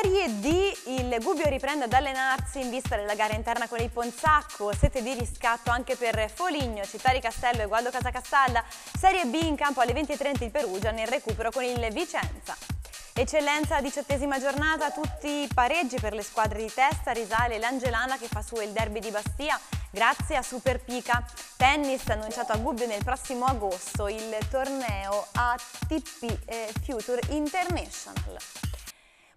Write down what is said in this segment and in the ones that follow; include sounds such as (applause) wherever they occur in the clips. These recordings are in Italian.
Serie D, il Gubbio riprende ad allenarsi in vista della gara interna con il Ponzacco, sete di riscatto anche per Foligno, Città di Castello e Guado Casacastalla, Serie B in campo alle 20.30 il Perugia nel recupero con il Vicenza. Eccellenza, diciottesima giornata, tutti pareggi per le squadre di testa, risale l'Angelana che fa suo il derby di Bastia grazie a Superpica. Tennis annunciato a Gubbio nel prossimo agosto, il torneo ATP eh, Future International.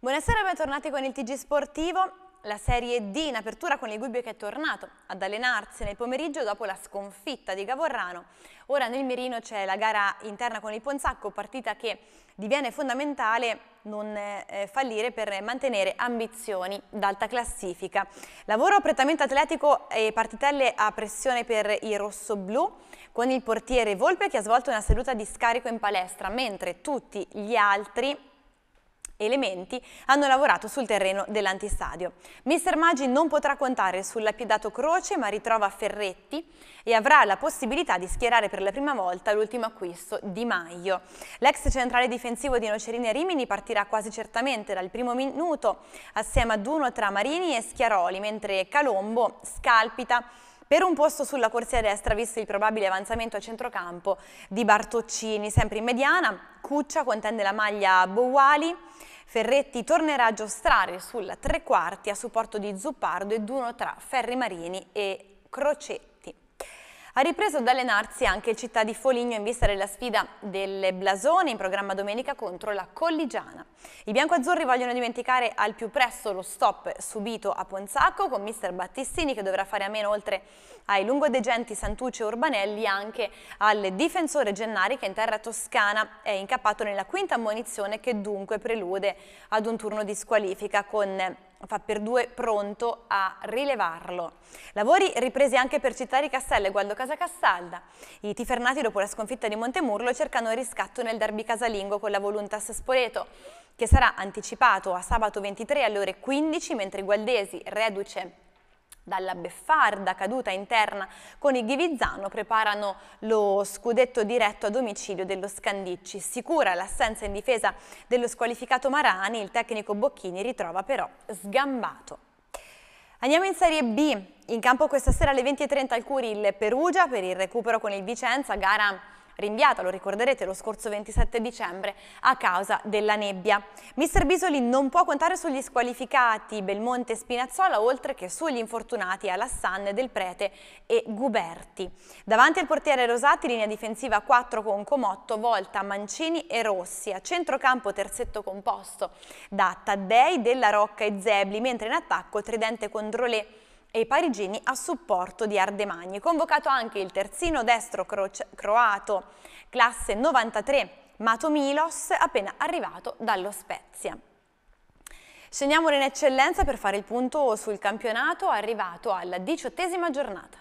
Buonasera, bentornati con il TG Sportivo. La Serie D in apertura con il Gubbio che è tornato ad allenarsi nel pomeriggio dopo la sconfitta di Gavorrano. Ora nel mirino c'è la gara interna con il Ponzacco, partita che diviene fondamentale non eh, fallire per mantenere ambizioni d'alta classifica. Lavoro prettamente atletico e partitelle a pressione per i rossoblù con il portiere Volpe che ha svolto una seduta di scarico in palestra, mentre tutti gli altri elementi hanno lavorato sul terreno dell'antistadio. Mister Maggi non potrà contare sull'appidato Croce ma ritrova Ferretti e avrà la possibilità di schierare per la prima volta l'ultimo acquisto di Maio. L'ex centrale difensivo di Nocerini e Rimini partirà quasi certamente dal primo minuto assieme ad uno tra Marini e Schiaroli mentre Calombo scalpita per un posto sulla corsia destra visto il probabile avanzamento a centrocampo di Bartoccini, sempre in mediana, Cuccia contende la maglia Bowali, Ferretti tornerà a giostrare sul tre quarti a supporto di Zuppardo e Duno tra Ferri Marini e Crocetta. Ha ripreso ad allenarsi anche il città di Foligno in vista della sfida del Blasone in programma domenica contro la Colligiana. I biancoazzurri vogliono dimenticare al più presto lo stop subito a Ponzacco con mister Battistini che dovrà fare a meno oltre ai lungodegenti Santucci e Urbanelli anche al difensore Gennari che in terra toscana è incappato nella quinta ammonizione che dunque prelude ad un turno di squalifica con fa per due pronto a rilevarlo. Lavori ripresi anche per Città di Castello e Gualdo Casa Castalda. I tifernati dopo la sconfitta di Montemurlo cercano il riscatto nel derby casalingo con la Voluntas Spoleto, che sarà anticipato a sabato 23 alle ore 15, mentre i gualdesi, reduce dalla beffarda caduta interna con il Ghivizzano preparano lo scudetto diretto a domicilio dello Scandicci. Sicura l'assenza in difesa dello squalificato Marani, il tecnico Bocchini ritrova però sgambato. Andiamo in Serie B, in campo questa sera alle 20.30 al Curil Perugia per il recupero con il Vicenza, gara rinviata, lo ricorderete, lo scorso 27 dicembre a causa della nebbia. Mister Bisoli non può contare sugli squalificati Belmonte e Spinazzola, oltre che sugli infortunati Alassane, Del Prete e Guberti. Davanti al portiere Rosati, linea difensiva 4 con Comotto, volta Mancini e Rossi. A centrocampo terzetto composto da Taddei, Della Rocca e Zebli, mentre in attacco Tridente con le e i parigini a supporto di Ardemagni. Convocato anche il terzino destro croato, classe 93, Mato Milos, appena arrivato dallo Spezia. Scendiamo in eccellenza per fare il punto sul campionato arrivato alla diciottesima giornata.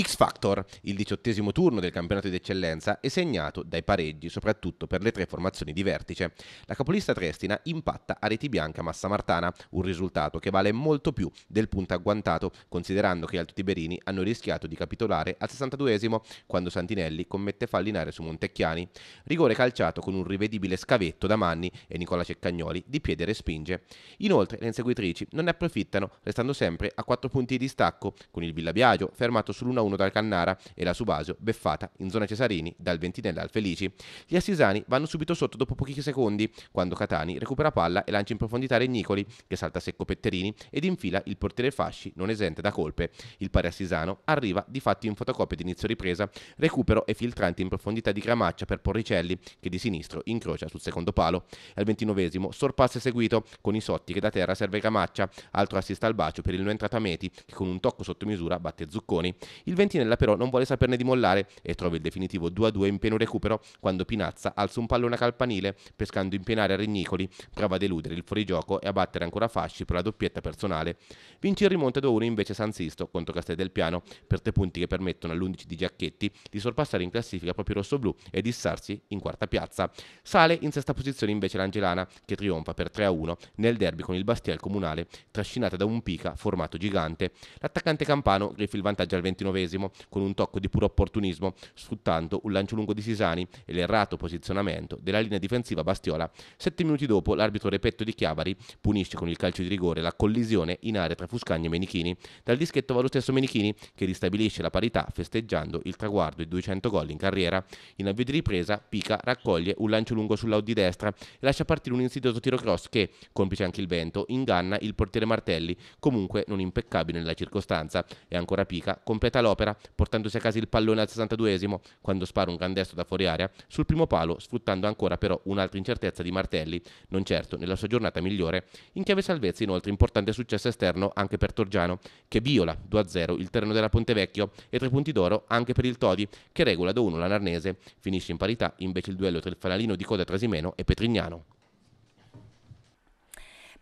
X Factor, il diciottesimo turno del campionato di eccellenza, è segnato dai pareggi, soprattutto per le tre formazioni di vertice. La capolista Trestina impatta a reti bianca Martana, un risultato che vale molto più del punto agguantato, considerando che gli altotiberini hanno rischiato di capitolare al 62esimo quando Santinelli commette falli in fallinare su Montecchiani. Rigore calciato con un rivedibile scavetto da Manni e Nicola Ceccagnoli di piede respinge. Inoltre le inseguitrici non ne approfittano, restando sempre a quattro punti di distacco, con il Villa Biagio fermato sull'1 1 1 dal Cannara e la Subasio beffata in zona Cesarini dal Ventinella al Felici. Gli assisani vanno subito sotto dopo pochi secondi, quando Catani recupera palla e lancia in profondità Regnicoli, che salta secco Petterini ed infila il portiere Fasci, non esente da colpe. Il pari assisano arriva di fatto in fotocopia di inizio ripresa, recupero e filtrante in profondità di Gramaccia per Porricelli, che di sinistro incrocia sul secondo palo. Al ventinovesimo sorpasso seguito, con i sotti che da terra serve Gramaccia, altro assista al bacio per il non entrata Meti, che con un tocco sotto misura batte Zucconi. Il il Ventinella però non vuole saperne di mollare e trova il definitivo 2-2 in pieno recupero quando Pinazza alza un pallone a campanile, pescando in pienare a Regnicoli, prova a deludere il fuorigioco e a battere ancora Fasci per la doppietta personale. Vince il rimonta 2-1 invece San Sisto contro Castel del Piano per tre punti che permettono all'11 di Giacchetti di sorpassare in classifica proprio rossoblù e dissarsi in quarta piazza. Sale in sesta posizione invece l'Angelana che trionfa per 3-1 nel derby con il Bastia al Comunale, trascinata da un pica formato gigante. L'attaccante campano griffa il vantaggio al 29 34 con un tocco di puro opportunismo, sfruttando un lancio lungo di Sisani e l'errato posizionamento della linea difensiva Bastiola. Sette minuti dopo l'arbitro Repetto di Chiavari punisce con il calcio di rigore la collisione in area tra Fuscagni e Menichini. Dal dischetto va lo stesso Menichini che ristabilisce la parità festeggiando il traguardo e 200 gol in carriera. In avvio di ripresa Pica raccoglie un lancio lungo sull'out di destra e lascia partire un insidioso tiro cross che, complice anche il vento, inganna il portiere Martelli, comunque non impeccabile nella circostanza. E ancora Pica completa l'opera all'opera, portandosi a casa il pallone al 62esimo, quando spara un grandesto da fuori area, sul primo palo, sfruttando ancora però un'altra incertezza di Martelli, non certo nella sua giornata migliore. In chiave salvezza inoltre importante successo esterno anche per Torgiano, che viola 2-0 il terreno della Ponte Vecchio e tre punti d'oro anche per il Todi, che regola 2 1 la Narnese. Finisce in parità invece il duello tra il fanalino di coda Trasimeno e Petrignano.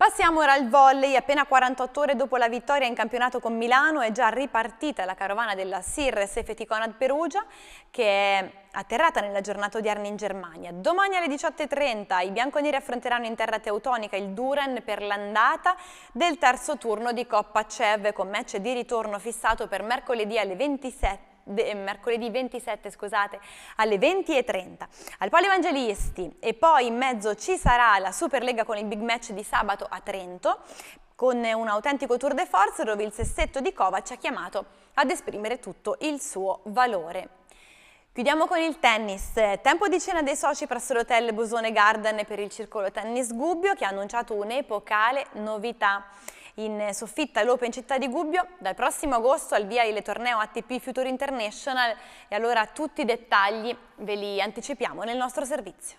Passiamo ora al volley, appena 48 ore dopo la vittoria in campionato con Milano è già ripartita la carovana della Sirres Feticonad Perugia che è atterrata nella giornata odierna in Germania. Domani alle 18.30 i bianconeri affronteranno in terra teutonica il Duren per l'andata del terzo turno di Coppa CEV con match di ritorno fissato per mercoledì alle 27 mercoledì 27 scusate, alle 20.30 al Polievangelisti e poi in mezzo ci sarà la Superlega con il big match di sabato a Trento con un autentico tour de force dove il sessetto di ci ha chiamato ad esprimere tutto il suo valore. Chiudiamo con il tennis. Tempo di cena dei soci presso l'hotel Bosone Garden per il circolo Tennis Gubbio che ha annunciato un'epocale novità in soffitta all'Open Città di Gubbio. Dal prossimo agosto al via il torneo ATP Future International e allora tutti i dettagli ve li anticipiamo nel nostro servizio.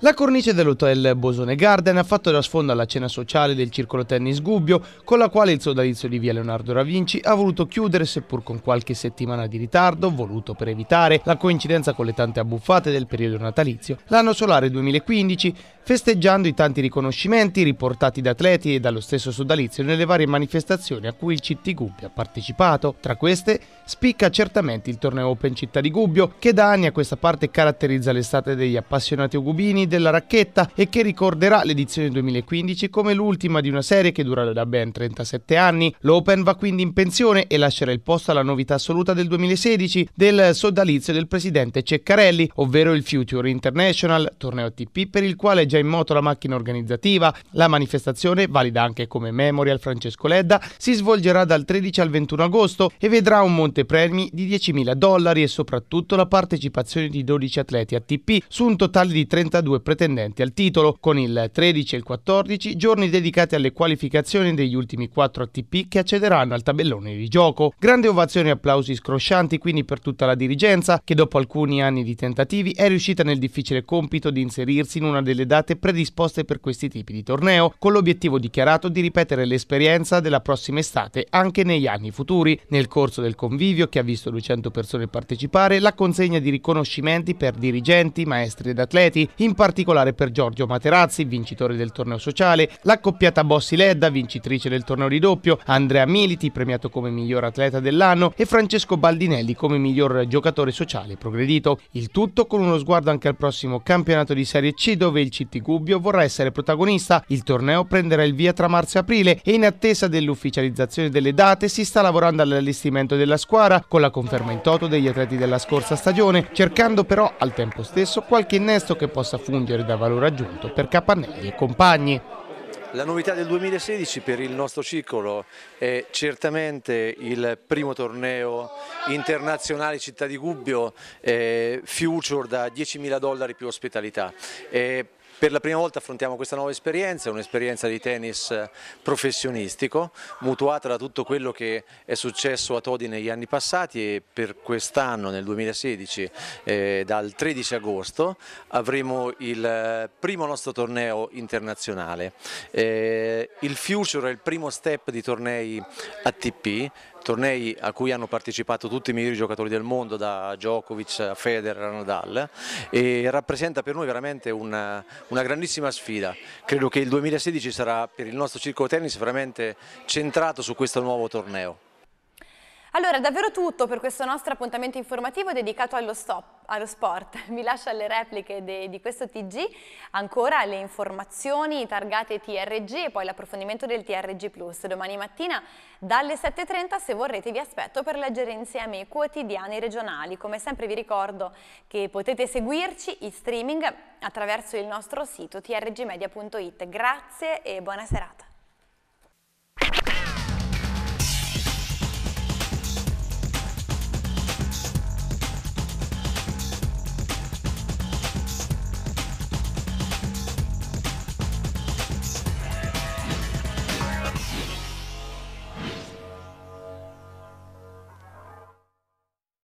La cornice dell'hotel Bosone Garden ha fatto da sfondo alla cena sociale del circolo tennis Gubbio, con la quale il sodalizio di via Leonardo da Vinci ha voluto chiudere, seppur con qualche settimana di ritardo, voluto per evitare la coincidenza con le tante abbuffate del periodo natalizio, l'anno solare 2015, festeggiando i tanti riconoscimenti riportati da atleti e dallo stesso sodalizio nelle varie manifestazioni a cui il Citti Gubbio ha partecipato. Tra queste spicca certamente il torneo Open Città di Gubbio, che da anni a questa parte caratterizza l'estate degli appassionati ugubini della Racchetta e che ricorderà l'edizione 2015 come l'ultima di una serie che dura da ben 37 anni. L'Open va quindi in pensione e lascerà il posto alla novità assoluta del 2016 del sodalizio del presidente Ceccarelli, ovvero il Future International, torneo ATP per il quale è già in moto la macchina organizzativa. La manifestazione, valida anche come Memorial Francesco Ledda, si svolgerà dal 13 al 21 agosto e vedrà un montepremi di 10.000 dollari e soprattutto la partecipazione di 12 atleti ATP su un totale di 32 due pretendenti al titolo, con il 13 e il 14 giorni dedicati alle qualificazioni degli ultimi 4 ATP che accederanno al tabellone di gioco. Grande ovazione e applausi scroscianti quindi per tutta la dirigenza che dopo alcuni anni di tentativi è riuscita nel difficile compito di inserirsi in una delle date predisposte per questi tipi di torneo, con l'obiettivo dichiarato di ripetere l'esperienza della prossima estate anche negli anni futuri. Nel corso del convivio che ha visto 200 persone partecipare, la consegna di riconoscimenti per dirigenti, maestri ed atleti, in particolare particolare per Giorgio Materazzi, vincitore del torneo sociale, l'accoppiata Bossi Ledda, vincitrice del torneo di doppio, Andrea Militi, premiato come miglior atleta dell'anno, e Francesco Baldinelli come miglior giocatore sociale progredito. Il tutto con uno sguardo anche al prossimo campionato di Serie C dove il CT Gubbio vorrà essere protagonista. Il torneo prenderà il via tra marzo e aprile e in attesa dell'ufficializzazione delle date si sta lavorando all'allestimento della squadra con la conferma in toto degli atleti della scorsa stagione, cercando però al tempo stesso qualche innesto che possa funzionare spungere da valore aggiunto per Capannelli e compagni. La novità del 2016 per il nostro circolo è certamente il primo torneo internazionale Città di Gubbio, eh, future da 10.000 dollari più ospitalità. Eh, per la prima volta affrontiamo questa nuova esperienza, un'esperienza di tennis eh, professionistico, mutuata da tutto quello che è successo a Todi negli anni passati e per quest'anno, nel 2016, eh, dal 13 agosto, avremo il eh, primo nostro torneo internazionale. Eh, il Future è il primo step di tornei ATP, tornei a cui hanno partecipato tutti i migliori giocatori del mondo, da Djokovic a Federer a Nadal e rappresenta per noi veramente una, una grandissima sfida. Credo che il 2016 sarà per il nostro circolo tennis veramente centrato su questo nuovo torneo. Allora, davvero tutto per questo nostro appuntamento informativo dedicato allo, stop, allo sport. (laughs) Mi lascio alle repliche de, di questo TG, ancora le informazioni targate TRG e poi l'approfondimento del TRG+. Plus. Domani mattina dalle 7.30, se vorrete, vi aspetto per leggere insieme i quotidiani regionali. Come sempre vi ricordo che potete seguirci in streaming attraverso il nostro sito trgmedia.it. Grazie e buona serata.